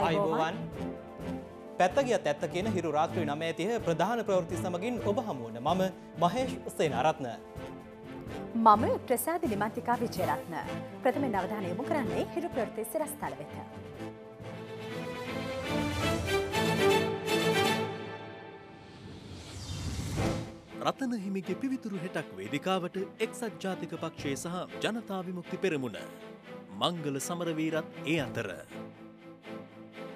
අයිබෝවන් පැත්තගියත් ඇත්ත කියන හිරු රාත්‍රී නමෑතිය ප්‍රධාන ප්‍රවෘති සමගින් ඔබ හමුවන මම මහේෂ් සේනාරත්න. මම ප්‍රසාධ නිමන්තිකා විචේරත්න ප්‍රථම නවධානයමු කරන්නේ හිරු ප්‍රෘති සිරස්ථල වෙත. රතන හිමිගේ පිවිතුරු හෙටක් වේදිකාවට එක්සත් ජාතික පක්ෂයේ සහ ජනතා විමුක්ති පෙරමුණ. මංගල සමරවීරත් ඒ අතර.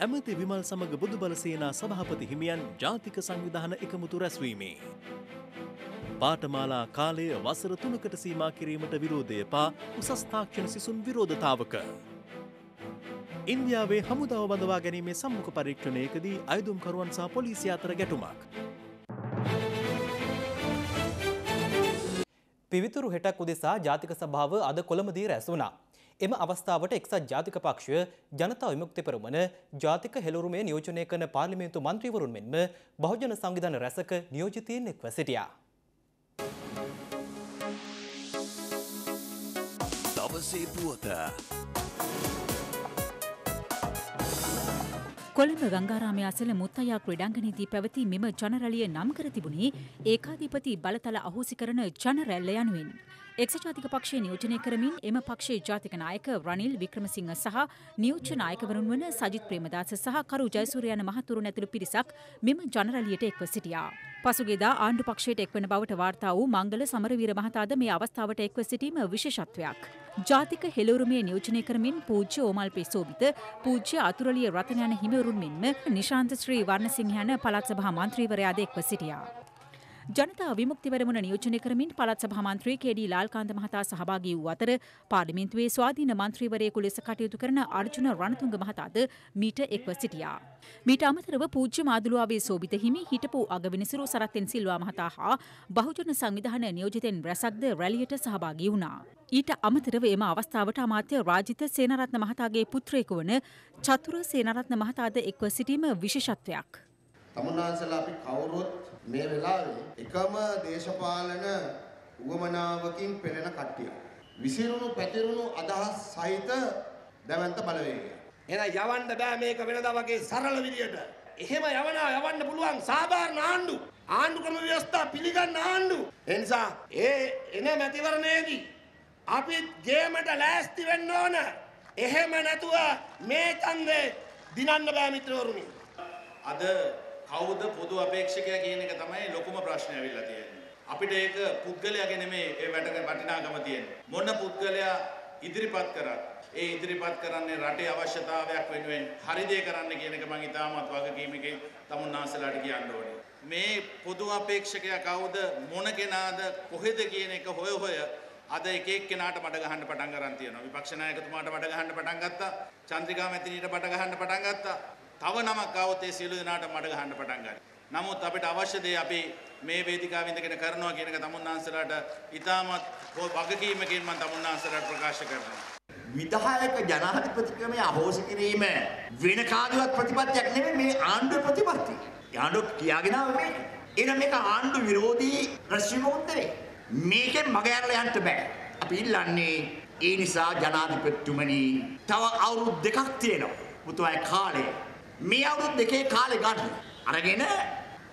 ඇමති විමල් සමඟ බොදු බලසේනා සභහපති හිමියන් ජාතික සංවිධාන එකමුතු රැස්වීමේ. පාටමාලා කාලය වසර තුනකට සීමා කිරීමට විරෝධය පා උසස්ථාක්ෂණ සිසුන් විරෝධතාවක. ඉන්දියාවේ හමුදාව බඳවා ගැනීමේ සම්මුඛ පරීක්ෂණයකදී අයදුම්කරුවන් සහ පොලිසිය අතර ගැටුමක්. පිවිතුරු හෙටක් උදෙසා ජාතික සභාව අද කොළඹදී රැස් වුණා. එම අවස්ථාවට එක්සත් ජාතික පක්ෂය ජනතා විමුක්ති පෙරමුණ ජාතික හෙළුරුමේ නියෝජනය කරන පාර්ලිමේන්තු මන්ත්‍රීවරුන් මෙන්ම බහුජන සංවිධාන රැසක නියෝජිතීන් එක්ව සිටියා. දවසේ පුවත කොළඹ ගංගාරාමය අසල මුත්තයා ක්‍රඩංගනීදී පැවති මෙම ජනරැලිය නම් කර තිබුණේ ඒකාධිපති බලතල අහෝසි කරන ජනරැල්ල යනුවෙන්. එක්ස ජාතික පක්ෂය නියෝජනය කරමින් එම පක්ෂේ ජාතික නායක රනිල් වික්‍රමසිංහ සහ නියෝජ්‍ය නායකවරුන් වන සජිත් ප්‍රේමදාස සහ කරු ජයසූරයන මහතුරුන් ඇතුළු පිරිසක් මෙම ජනරැලියට එක්ව සිටියා. පසුගේදා ආණ්ඩු පක්ෂයට එක්වන බවට වාර්තා වූ මංගල සමරවීර මහතාද මේ අවස්ථාවට එක්ව සිටීම විශේෂත්වයක්. ජාතික හෙළවරුමේ නියෝජනය කරමින් පූජ්‍ය ඕමල් පෙසෝබිත පූජ්‍ය අතුරලිය රතන යන හිමිවරුන් මෙන්ම නිශාන්ත ශ්‍රී වර්ණසිංහ යන පළාත් සභා මන්ත්‍රීවරයාද එක්ව සිටියා. ජනතා විමුක්ති පෙරමුණ නියෝජනය කරමින් පළාත් සභා මන්ත්‍රී කේ.ඩී. ලාල්කාන්ත මහතා සහභාගී වූ අතර පාර්ලිමේන්තුවේ ස්වාධීන මන්ත්‍රීවරයෙකු ලෙස කටයුතු කරන අර්ජුන රණතුංග මහතාද මීට එක්ව සිටියා. මීට අමතරව පූජ්‍ය මාදුළුවාවේ සෝබිත හිමි හිටපු අගවිනිසුරු සරත්ෙන් සිල්වා මහතා හා බහුජන සංවිධාන නියෝජිතෙන් රැසක්ද රැලියට සහභාගී වුණා. ඊට අමතරව එම අවස්ථාවට අමාත්‍ය රාජිත සේනරත්න මහතාගේ පුත්‍රයෙකු වන චතුර සේනරත්න මහතාද එක්ව සිටීම විශේෂත්වයක්. තමුන්නාන්සලා අපි කවුරුත් මේ වෙලාවේ එකම දේශපාලන උවමනාවකින් පෙළෙන කට්ටිය. විසිරුණු පැතිරුණු අදහස් සහිත දැවන්ත බලවේගය. එහෙනම් යවන්න බෑ මේක වෙනදා වගේ සරල විදියට. එහෙම යවනවා යවන්න පුළුවන් සාධාරණ ආණ්ඩු. ආණ්ඩු ක්‍රම ව්‍යවස්ථා පිළිගන්න ආණ්ඩු. ඒ නිසා ඒ එන මැතිවරණයේදී අපි ගේමට ලෑස්ති වෙන්න ඕන. එහෙම නැතුව මේ ඡන්දේ දිනන්න බෑ මිත්‍රවරුනි. අද කවුද පොදු අපේක්ෂකයා කියන එක තමයි ලොකුම ප්‍රශ්නේ ඇවිල්ලා තියෙන්නේ. අපිට ඒක පුද්ගලයාගේ නෙමෙයි ඒ වැටක වටිනාකම තියෙන්නේ. මොන පුද්ගලයා ඉදිරිපත් කරත් ඒ ඉදිරිපත් කරන්නේ රටේ අවශ්‍යතාවයක් වෙනුවෙන් හරි දේ කරන්න කියන එක මම ඉතාමත් වගකීමකින් තමුන්නාසලාට කියන්න ඕනේ. මේ පොදු අපේක්ෂකයා කවුද මොන කෙනාද කොහෙද කියන එක හොය හොය අද එක එක්කෙනාට බඩ ගහන්න පටන් ගන්න තියෙනවා. විපක්ෂ නායකතුමාට බඩ ගහන්න පටන් ගත්තා. චන්ද්‍රිකා මැතිණියට බඩ ගහන්න පටන් ගත්තා. තව නමක් આવොත් ඒ සියලු දෙනාට මඩ ගහන්න පටන් ගන්නවා. නමුත් අපිට අවශ්‍ය දේ අපි මේ වේදිකාවෙ ඉඳගෙන කරනවා කියන එක තමුන්නාන්සලාට ඉතාමත් වගකීමකින් මම තමුන්නාන්සලාට ප්‍රකාශ කරනවා. විධායක ජනාධිපති ක්‍රමය අහෝසි කිරීම වෙන කාගේවත් ප්‍රතිපත්තියක් නෙමෙයි මේ ආණ්ඩුවේ ප්‍රතිපත්තිය. ආණ්ඩුව කියාගෙන ආවේ මේක. එහෙනම් මේක ආණ්ඩු විරෝධී රැස්වීමක් නෙවෙයි. මේකෙන් මග ඇරලා යන්න බෑ. අපි ඉල්ලන්නේ ඒ නිසා ජනාධිපතිතුමනි තව අවුරුදු දෙකක් තියෙනවා. මුතුමයි කාලේ මේ අවුරුදු දෙකේ කාලේ ගන්න අරගෙන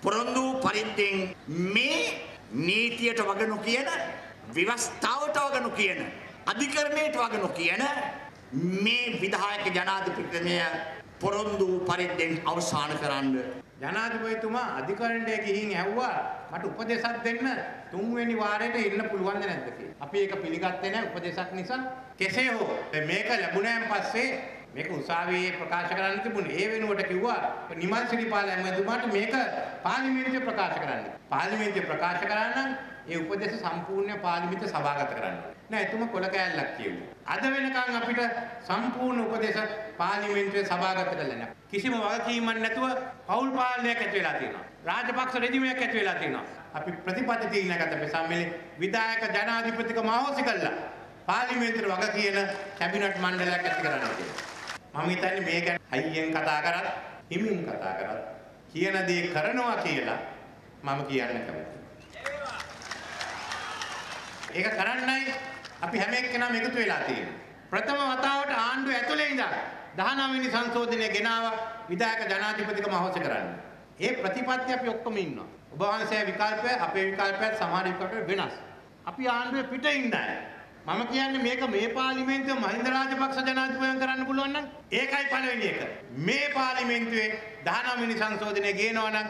පොරොන්දු පරිද්දෙන් මේ නීතියට වග නොකියන ව්‍යවස්ථාවට වග නොකියන අධිකරණයට වග නොකියන මේ විධායක ජනාධිපතිතුමය පොරොන්දු පරිද්දෙන් අවසන් කරන්න ජනාධිපතිතුමා අධිකරණයට ගිහින් ඇහුවා මට උපදේශක් දෙන්න තුන්වෙනි වාරයට එන්න පුළුවන්ද නැද්ද කියලා. අපි ඒක පිළිගත්තේ නැහැ උපදේශක් නිසා. කෙසේ හෝ මේක ලැබුණාන් පස්සේ මේක උසාවියේ ප්‍රකාශ කරන්න තිබුණේ. ඒ වෙනුවට කිව්වා නිමල් ශ්‍රීපාල ඇමතුමාට මේක පාර්ලිමේන්තුවේ ප්‍රකාශ කරන්න. පාර්ලිමේන්තුවේ ප්‍රකාශ කරා ඒ උපදේශ සම්පූර්ණ පාර්ලිමේන්තුවේ සභාගත කරන්න. නෑ එතුම කොළ කෑල්ලක් කියුවේ. අද වෙනකන් අපිට සම්පූර්ණ උපදේශ පාර්ලිමේන්තුවේ සභාගත කරලා නෑ. කිසිම වගකීමක් නැතුව පෞල් පාලනයක් ඇති වෙලා තියෙනවා. රාජපක්ෂ රෙජිමයක් ඇති වෙලා තියෙනවා. අපි ප්‍රතිපද තීරණගත පෙසම්මලේ විධායක ජනාධිපතිකම අවශ්‍ය කළා. පාර්ලිමේන්තුවේ වග කියන කැබිනට් මණ්ඩලයක් ඇති කරන්න කියලා. මම හිතන්නේ මේ ගැන අයියෙන් කතා කරත් හිමින් කතා කරත් කියන දේ කරනවා කියලා මම කියන්න කැමතියි. ඒක කරන්නයි අපි හැම එක්කෙනාම එකතු වෙලා තියෙන්නේ. ප්‍රථම වතාවට ආණ්ඩුව ඇතුලේ ඉඳන් 19 වෙනි සංශෝධනය ගෙනාව විධායක ජනාධිපතිකම අහෝසි කරන්න. ඒ ප්‍රතිපත්ති අපි ඔක්කොම ඉන්නවා. ඔබ වහන්සේ විකල්පය අපේ විකල්පයත් සමහර විකල්ප වෙනස්. අපි ආණ්ඩුවේ පිටින් ඉඳලා මම කියන්නේ මේක මේ පාර්ලිමේන්තුවේ මහින්ද රාජපක්ෂ ජනාධිපතිවරයන් කරන්න පුළුවන් නම් ඒකයි පළවෙනි එක. මේ පාර්ලිමේන්තුවේ 19 වෙනි සංශෝධනය ගේනවා නම්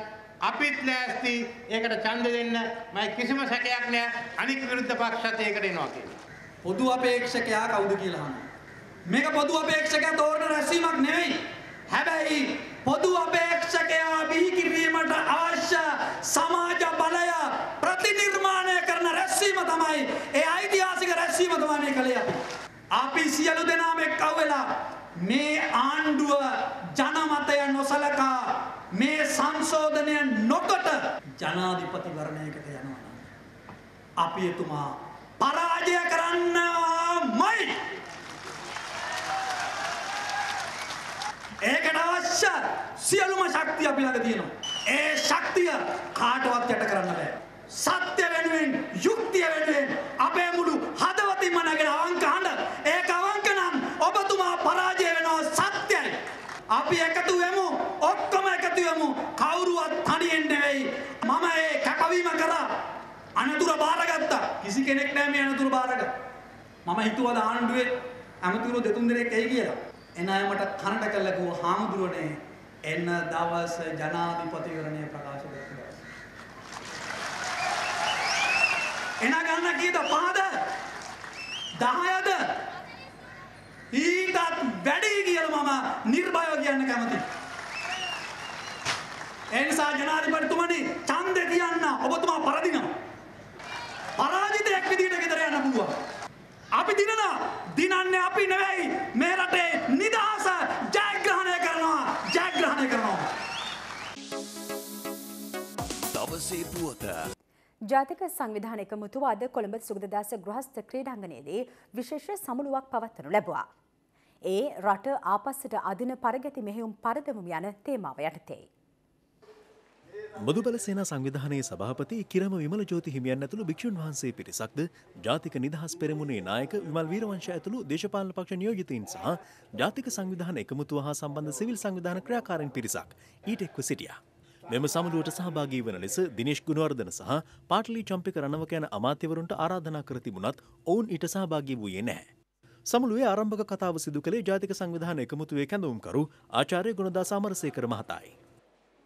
අපිත් ලෑස්ති ඒකට ඡන්ද දෙන්න මම කිසිම සැකයක් නෑ අනික් විරුද්ධ පක්ෂත් ඒකට එනවා කියලා. පොදු අපේක්ෂකයා කවුද කියලා අහනවා. මේක පොදු අපේක්ෂකයා තෝරන රැස්වීමක් නෙවෙයි. හැබැයි පොදු අපේක්ෂකයා බිහි කිරීමට අවශ්‍ය සමාජ බලය ප්‍රතිනිර්මාණය රැස්වීම තමයි ඒ ඓතිහාසික රැස්වීම තමයි මේ කලේ අපි. අපි සියලු දෙනාම එක්ව වෙලා මේ ආණ්ඩුව ජනමතය නොසලකා මේ සංශෝධනය නොකොට ජනාධිපතිවරණයකට යනවා. අපි එතුමා පරාජය කරන්නමයි. ඒකට අවශ්‍ය සියලුම ශක්තිය අපි ළඟ තියෙනවා. ඒ ශක්තිය කාටවත් යට කරන්න බෑ. සත්‍ය වෙනුවෙන් යුක්තිය වෙනුවෙන් අපේ මුළු හදවතින්ම නැගෙන අවංක හඬ ඒක අවංක නම් ඔබතුමා පරාජය වෙනවා සත්‍යයි අපි එකතු වෙමු ඔක්කොම එකතු වෙමු කවුරුවත් තනියෙන් නෙවෙයි මම ඒ කැපවීම කරා අනතුර බාරගත්තා කිසි කෙනෙක් නැහැ මේ අනතුර බාරගත්ත මම හිතුවා ආණ්ඩුවේ අමතුරු දෙතුන් දෙනෙක් එයි කියලා එන අය මට කනට කළා කිව්වා හාමුදුරනේ එන දවස් ජනාධිපතිවරණය ප්‍රකාශ එන ගන්න කීයද පහද 10ද ඊටත් වැඩි කියලා මම නිර්භයව කියන්න කැමතියි. ඒ නිසා ජනාධිපතිතුමනි ඡන්දෙ තියන්න ඔබතුමා පරදිනවා. පරාජිතයක් විදිහට ගෙදර යන්න පුළුවන්. අපි දිනනවා දිනන්නේ අපි නෙවෙයි මේ රටේ නිදහස ජයග්‍රහණය කරනවා ජයග්‍රහණය කරනවා. දවසේ පුවත ජාතික සංවිධාන එකමුතුව අද කොළඹ සුගතදාස ගෘහස්ත ක්‍රීඩාංගණයේදී විශේෂ සමුළුවක් පවත්වනු ලැබුවා. ඒ රට ආපස්සට අදින පරගැති මෙහෙයුම් පරදමු යන තේමාව යටතේ. මදුබල සේන සංවිධානයේ සභාපති කිරම විමල ජෝති හිමියන් ඇතුළු භික්ෂුන් වහන්සේ පිරිසක්ද ජාතික නිදහස් පෙරමුණේ නායක විමල් වීරවංශ ඇතුළු දේශපාලන පක්ෂ නියෝජිතයින් සහ ජාතික සංවිධාන එකමුතුව හා සම්බන්ධ සිවිල් සංවිධාන ක්‍රියාකාරයන් පිරිසක් ඊට එක්ව සිටියා. මෙම සමුළුවට සහභාගී වන ලෙස දිනේශ් ගුණවර්ධන සහ පාටලි චම්පික රණවක යන අමාත්‍යවරුන්ට ආරාධනා කර තිබුණත් ඔවුන් ඊට සහභාගී වූයේ නැහැ. සමුළුවේ ආරම්භක කතාව සිදු කළේ ජාතික සංවිධාන එකමුතුවේ කැඳවුම්කරු ආචාර්ය ගුණදාස අමරසේකර මහතායි.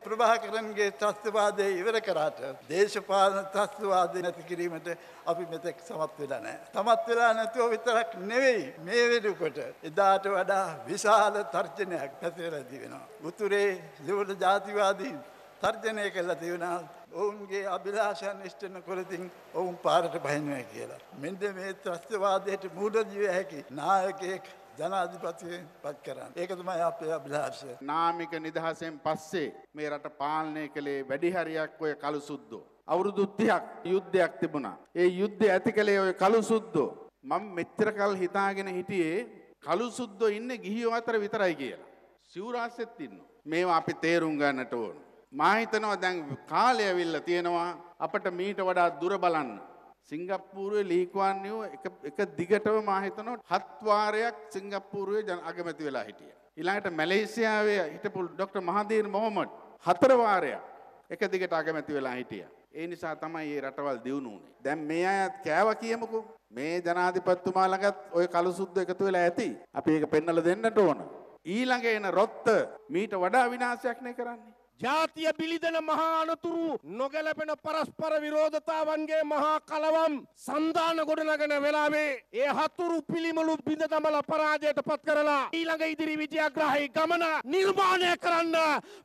ප්‍රභාකරන්ගේ ත්‍රස්තවාදය ඉවර කරාට දේශපාලන ත්‍රස්තවාදය නැති කිරීමට අපි මෙතෙක් සමත් වෙලා නෑ. තමත් වෙලා නැතුව විතරක් නෙවෙයි මේ වෙනුකොට එදාට වඩා විශාල තර්ජනයක් පැතිරලා දිවෙනවා. උතුරේ දෙවල ජාතිවාදීන් තර්ජනය කල්ලා තිවුණා ඔවුන්ගේ අභිලාෂයන් ෂ්ටන කොරතින් ඔවුන් පාරට පහිනුවය කියලා. මෙන්ද මේ ත්‍රස්තවාදයට මූඩදිය හැකි නායකයෙක් ජනාධිපතියෙන් පත් කරන්න. ඒක තමයි අපේ අභිලාෂය. නාමික නිදහසෙන් පස්සේ මේ රට පාලනය කළේ වැඩිහරියක් ඔය කළු සුද්දෝ. අවුරුදු 30ක් යුද්ධයක් තිබුණා. ඒ යුද්ධය ඇති කළේ ඔය කළු සුද්දෝ. මම මෙච්චර කල් හිතාගෙන හිටියේ කළු සුද්දෝ ඉන්නේ ගිහියෝ අතර විතරයි කියලා. සිව්රාසෙත් ඉන්නවා. මේවා අපි තේරුම් ගන්නට ඕන. මා හිතනවා දැන් කාලය ඇවිල්ලා තියෙනවා අපිට මීට වඩා දුර බලන්න. සිංගප්පූරුවේ ලීකුවන් නියෝ එක එක දිගටම මා හිතනවා හත් වාරයක් සිංගප්පූරුවේ ජන අගමැති වෙලා හිටියා. ඊළඟට මැලේසියාවේ හිටපු ડોક્ટર මහදීර් මොහොමඩ් හතර වාරයක් එක දිගට අගමැති වෙලා හිටියා. ඒ නිසා තමයි මේ රටවල් දියුණු වුණේ. දැන් මේ අයත් කෑවා කියමුකෝ. මේ ජනාධිපතිතුමා ළඟත් ওই කලුසුද්ද එකතු වෙලා ඇති. අපි ඒක පෙන්වලා දෙන්නට ඕන. ඊළඟ එන රොත්ත මීට වඩා විනාශයක් නේ කරන්නේ. ජාතිය බිලිදෙන මහා අනතුරු නොගැලපෙන පරස්පර විරෝධතාවන්ගේ මහා කලවම් සන්ධාන ගොඩනගෙන වෙලාවේ ඒ හතුරු පිළිමලු බිඳ දමල පරාජයට පත් කරලා ඊළඟ ඉදිරි විජයග්‍රාහි ගමන නිර්මාණය කරන්න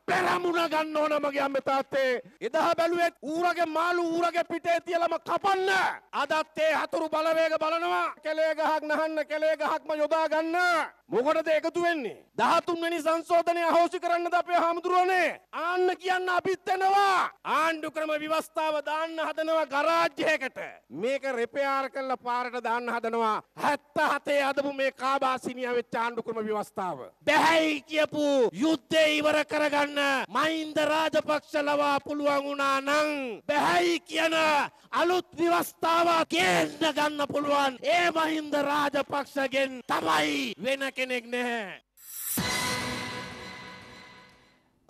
පෙරමුණ ගන්න ඕන මගේ අම්ම තාත්තේ එදා බැලුවේ ඌරගේ මාළු ඌරගේ පිටේ තියලම කපන්න අදත් ඒ හතුරු බලවේග බලනවා කෙලේ ගහක් නහන්න කෙලේ ගහක්ම යොදා ගන්න මොකටද එකතු වෙන්නේ 13 වෙනි සංශෝධනය අහෝසි කරන්නද අපේ හාමුදුරුවනේ දාන්න කියන්න අපිත් එනවා. ආණ්ඩු ක්‍රම විවස්ථාව දාන්න හදනවා ගරාජ්‍යයකට. මේක රිපෙයාර් කරලා පාරට දාන්න හදනවා. 77 අදපු මේ කාබාසිනියා වෙච්ච ආණ්ඩු ක්‍රම විවස්ථාව. බැහැයි කියපු යුද්ධේ ඉවර කරගන්න මහින්ද රාජපක්ෂ ලවා පුළුවන් වුණා නම් බැහැයි කියන අලුත් විවස්ථාව ගේන්න ගන්න පුළුවන්. ඒ මහින්ද රාජපක්ෂගෙන් තමයි වෙන කෙනෙක් නැහැ.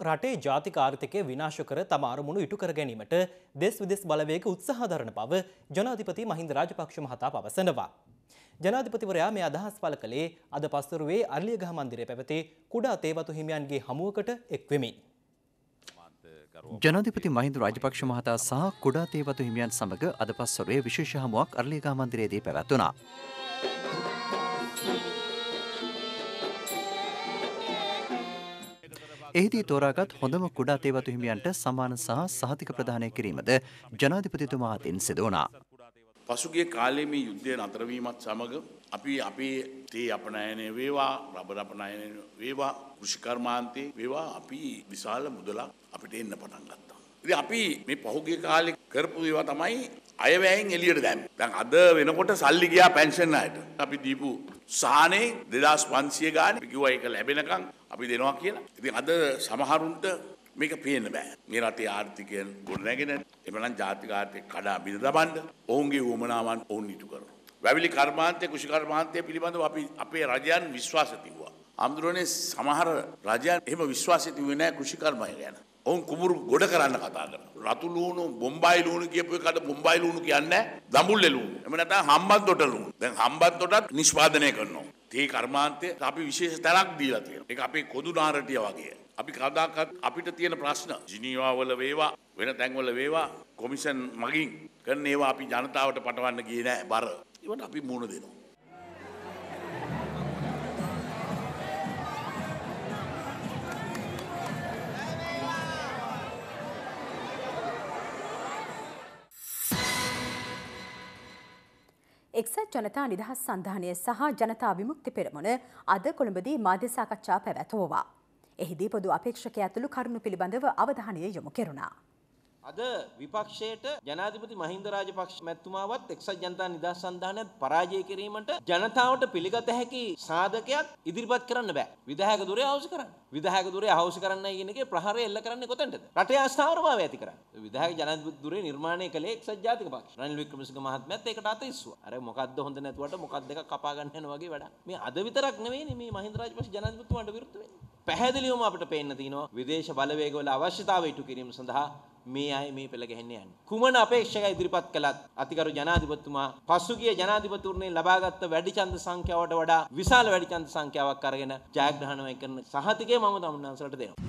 රටේ ජාතික ආර්ථිකය විනාශ කර තම අරමුණු ඉටු කර ගැනීමට දෙස් විදෙස් බලවේග උත්සාහධරන බව ජනාධිපති මහින්ද රාජපක්ෂ මහතා පවසනවා. ජනාධිපතිවරයා මේ අදහස් පළ කළේ අද පස්තරුවේ අල්ලියගහ මන්දිරය පැවති කුඩා තේවතු හිමියන්ගේ හමුවකට එක්වෙමින්. ජනාධිපති මහින්ද රාජපක්ෂ මහතා සහ කුඩා තේවතු හිමියන් සමඟ අද පස්වරුවේ විශේෂ හමුවක් අර්ලියගහ මන්දිරයේදී පැවැත්වුණා. එහිදී තෝරාගත් හොඳම කුඩා තේවතු හිමියන්ට සමාන සහ සහතික ප්‍රදානය කිරීමද ජනාධිපතිතුමා අතින් සිදු වුණා. පසුගිය කාලේ මේ යුද්ධය නතරවීමත් සමග අපි අපේ තේ අපනයනය වේවා රබර අපනයනය වේවා කෘෂිකර්මාන්තේ වේවා අපි විශාල මුදලක් අපිට එන්න පටන් ගත්තා. ඉතින් අපි මේ පහුගිය කාලේ කරපු ඒවා තමයි අයවැයෙන් එලියට දැම්. දැන් අද වෙනකොට සල්ලි ගියා පෙන්ෂන් අයට. අපි දීපු සාහනේ 2500 ගානේ අපි කිව්වා ඒක ලැබෙනකන් අපි දෙනවා කියලා. ඉතින් අද සමහරුන්ට මේක පේන්න බෑ. මේ රටේ ආර්ථිකය ගොඩනැගෙන එමනම් ජාතික ආර්ථික කඩා බිඳ දබන්න ඔවුන්ගේ වමනාවන් ඔවුන් ඉටු කරනවා. වැවිලි කර්මාන්තය කෘෂි කර්මාන්තය පිළිබඳව අපි අපේ රජයන් විශ්වාස තිබුවා. අමුදුරනේ සමහර රජයන් එහෙම විශ්වාසය තිබුණේ නැහැ කෘෂිකර්මය ගැන. ඔවුන් කුඹුරු ගොඩ කරන්න කතා කරනවා. රතු ලුණු, බොම්බයි ලුණු කියපු එකට බොම්බයි ලුණු කියන්නේ දඹුල්ලේ ලුණු. එමෙ නැත්නම් හම්බන්තොට ලුණු. දැන් හම්බන්තොටත් නිෂ්පාදනය කරනවා. තේ කර්මාන්තය අපි විශේෂ තැනක් දීලා තියෙනවා. ඒක අපේ කොදු නාරටිය වගේ. අපි කවදාකවත් අපිට තියෙන ප්‍රශ්න ජිනීවා වල වේවා වෙන තැන් වල වේවා කොමිෂන් මගින් කරන ඒවා අපි ජනතාවට පටවන්න ගියේ නෑ බර. ඒවට අපි මුණ දෙනවා. එක්සත් ජනතා නිදහස් සන්ධානය සහ ජනතා විමුක්ති පෙරමුණ අද කොළඹදී මාධ්‍ය සාකච්ඡා පැවැත්වුවා. එහිදී පොදු අපේක්ෂක ඇතුළු කරුණු පිළිබඳව අවධානය යොමු කෙරුණා. අද විපක්ෂයට ජනාධිපති මහින්ද රාජපක්ෂ මැතිතුමාවත් එක්සත් ජනතා නිදහස් සන්ධානයත් පරාජය කිරීමට ජනතාවට පිළිගත හැකි සාධකයක් ඉදිරිපත් කරන්න බෑ. විධායක ධුරය අවශ්‍ය කරන්න. විධායක ධුරය අවශ්‍ය කරන්න කියන එකේ ප්‍රහාරය එල්ල කරන්නේ කොතනටද? රටේ අස්ථාවරභාවය ඇති කරන්න. විධායක ජනාධිපති ධුරය නිර්මාණය කළේ එක්සත් ජාතික පක්ෂ. රනිල් වික්‍රමසිංහ මහත්මයාත් ඒකට අත ඉස්සුවා. අර මොකද්ද හොඳ නැතුවට මොකක් දෙක කපා ගන්න යන වගේ වැඩක්. මේ අද විතරක් නෙවෙයිනේ මේ මහින්ද රාජපක්ෂ ජනාධිපතිතුමාට විරුද්ධ වෙන්නේ. පැහැදිලිවම අපිට පේන්න තියෙනවා විදේශ බලවේගවල අවශ්‍යතාවය ඉටු කිරීම සඳහා මේ අය මේ පෙළ ගැහෙන්න යන්නේ. කුමන අපේක්ෂක ඉදිරිපත් කළත් අතිගරු ජනාධිපතිතුමා පසුගිය ජනාධිපතිවරණයෙන් ලබාගත් වැඩිචන්ද සංඛ්‍යාවට වඩා විශාල වැඩිචන්ද සංඛ්‍යාවක් අරගෙන ජයග්‍රහණය කරන සහතිකය මම තමුන්නාන්සලට දෙනවා.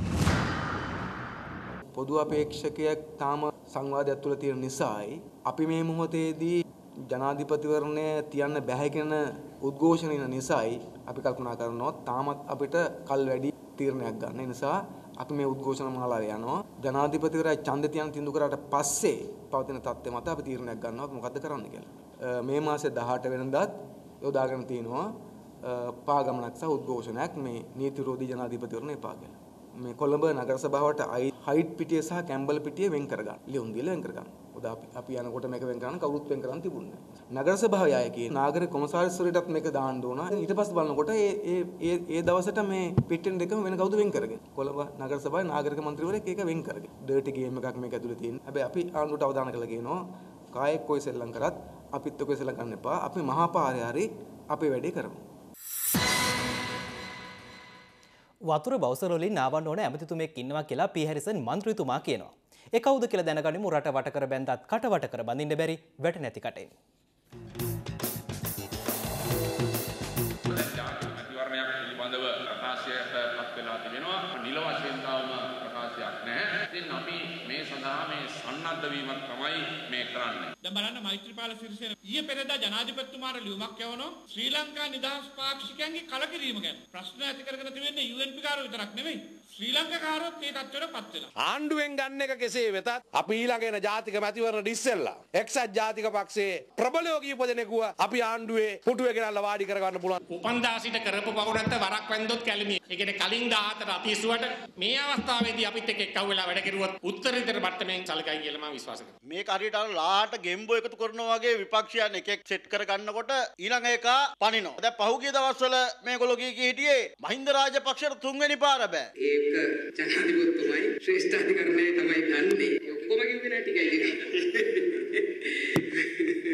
පොදු අපේක්ෂකයෙක් තාම සංවාදයක් තුළ තියෙන නිසායි අපි මේ මොහොතේදී ජනාධිපතිවරණය තියන්න බැහැ කියන උද්ඝෝෂණය නිසායි අපි කල්පනා කරනවා තාමත් අපිට කල් වැඩි තීරණයක් ගන්න. ඒ නිසා අපි මේ උද්ඝෝෂණ මාලාවේ යනවා. ජනාධිපතිවරයා ඡන්ද තියන තින්දු කරාට පස්සේ පවතින තත්ත්වය මත අපි තීරණයක් ගන්නවා මොකද්ද කරන්න කියලා. මේ මාසේ 18 වෙනිදාත් යොදාගෙන තිනවා පාගමනක් සහ උද්ඝෝෂණයක් මේ නීති විරෝධී ජනාධිපතිවරණ එපා කියලා. මේ කොළඹ නගර සභාවට අයි හයිට් පිටිය සහ කැම්බල් පිටිය වෙන් කරගන්න ලියුම් දීලා වෙන් කරගන්න උදා අපි යනකොට මේක වෙන් කරන්න කවුරුත් වෙන් කරන් තිබුණේ නගර සභාවේ අය කියන නාගර කොමසාරිස්වරයටත් මේක දාන්න ඕන ඊට පස්සේ බලනකොට ඒ ඒ ඒ දවසට මේ පිටෙන් දෙකම වෙන කවුද වෙන් කරගෙන කොළඹ නගර සභාවේ නාගරික මන්ත්‍රීවරයෙක් ඒක වෙන් කරගෙන ඩර්ටි ගේම් එකක් මේක ඇතුලේ තියෙන හැබැයි අපි ආණ්ඩුවට අවධානය කළා කියනවා කායෙක් කොයි සෙල්ලම් කරත් අපිත් ඔක සෙල්ලම් ගන්න එපා අපි මහා පාරේ හරි අපේ වැඩේ කරමු වතුර බවසරලින් නාවන්න ඕන ඇමතිතුමෙක් ඉන්නවා කියලා පිහැරිසන් මන්ත්‍රතුමා කියනවා. එකවුද කියලා දැනගනිමු රට වට කර බැන්දත් කටවට කර බඳින්න බැරි වැට නැති කටෙන්. දැන් බලන්න මෛත්‍රීපාල සිරිසේන ඊයේ පෙරේදා ජනාධිපතිතුමාට ලියුමක් යවනවා ශ්‍රී ලංකා නිදහස් පාක්ෂිකයන්ගේ කලකිරීම ගැන. ප්‍රශ්න ඇති කරගෙන තිබෙන්නේ UNP කාරෝ විතරක් නෙමෙයි. ශ්‍රී ලංකකාරොත් මේ තත්ත්වයටපත් වෙනවා. ආණ්ඩුවෙන් ගන්න එක කෙසේ වෙතත් අපි ඊළඟ ජාතික මැතිවරණ ඉස්සෙල්ලා එක්සත් ජාතික පක්ෂයේ ප්‍රබලයෝ කීප දෙනෙකුව අපි ආණ්ඩුවේ පුටුවේ ගෙනල්ලා වාඩි කරගන්න පුළුවන්. උපන්දා සිට කරපු පව් නැත්නම් වරක් වැන්දොත් කැළමිය. ඒ කියන්නේ කලින් 17ට අපි ඉස්සුවට මේ අවස්ථාවේදී අපිත් එක්ක එක්කව වෙලා වැඩ කෙරුවොත් උත්තරීතර මට්ටමින් සැලකයි කියලා මම විශ්වාස කරනවා. මේක හරියට අර ලාහට ගෙම්බෝ එකතු කරනවා වගේ විපක්ෂයන් එක එක සෙට් කරගන්නකොට ඊළඟ එක පනිනවා. දැන් පහුගිය දවස්වල මේගොල්ලෝ කී කී හිටියේ මහින්ද රාජපක්ෂට තුන්වෙනි පාර බෑ. ඒක ජනාධිපතිතුමයි ශ්‍රේෂ්ඨාධිකරණය තමයි දන්නේ. ඔක්කොම කිව්වේ නෑ ටිකයි